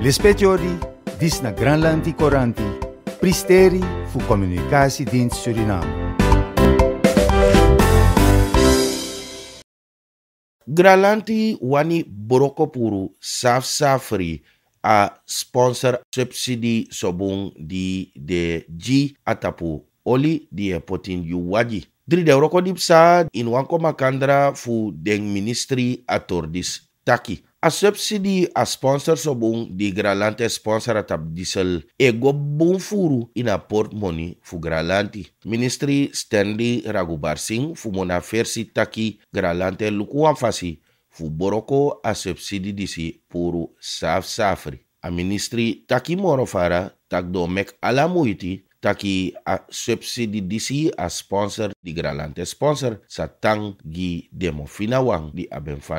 Le speciori na Granlandi Coranti, pristeri fu communicatie din Suriname. Granlandi wani borokopuru saf safri a sponsor subsidi sobung di de ji atapu oli di e yu waji. Dri de roko dipsa in wanko makandra fu deng ministri dis taki. A subsididi a spons sobung de granante spons t tapdissel eò bon furu ina pòrt moni fu graanti. Ministri Stanley Ragubar Singh fu mona fèrsi tai galante loqua fasi fuboroko a subsididi di si purusafsre. A Ministri taki mòofa tag domèg a la moiti. taki a subsidi disi a sponsor di gralante sponsor sa tang gi demo fina di aben fa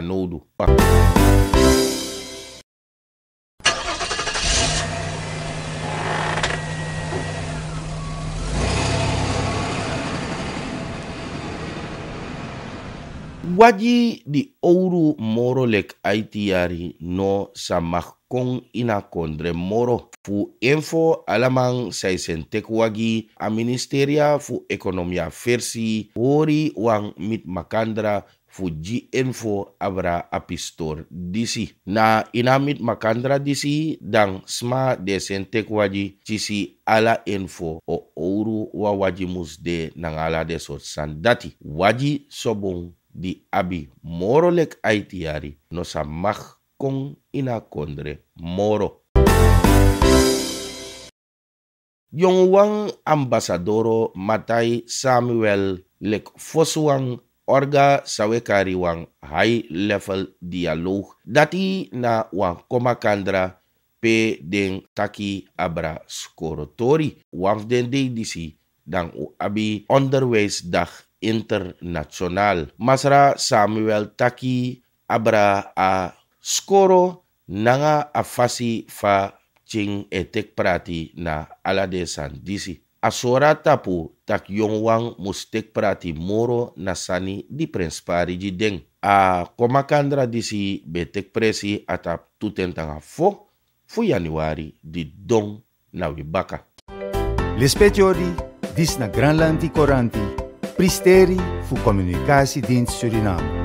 Waji di ouro moro lek aitiari no samakong kon ina kondre moro fu info alamang sai sentek wagi a ministeria fu ekonomia versi ori wang mit makandra fu ji info abra apistor disi na ina mit makandra disi dan sma de sentek wagi cisi ala info o ouro wa waji musde nangala de sot sandati waji sobong di abi Moro-lek aitiari no sa mag kong ina moro. Yung wang ambasadoro matay Samuel lek foswang orga sawekari wang high level dialog dati na wang komakandra pe den taki abra skorotori wang den de disi dan u abi dag Internasional, Masra Samuel Taki abra a skoro nanga afasi fa ching etek prati na aladesan disi. Asora tapu tak yongwang mustek prati moro nasani di prenspari jideng A komakandra disi betek presi atap tutentanga fo fu januari di dong na wibaka. Lespetiori dis na Koranti. Presteren voor communicatie Suriname.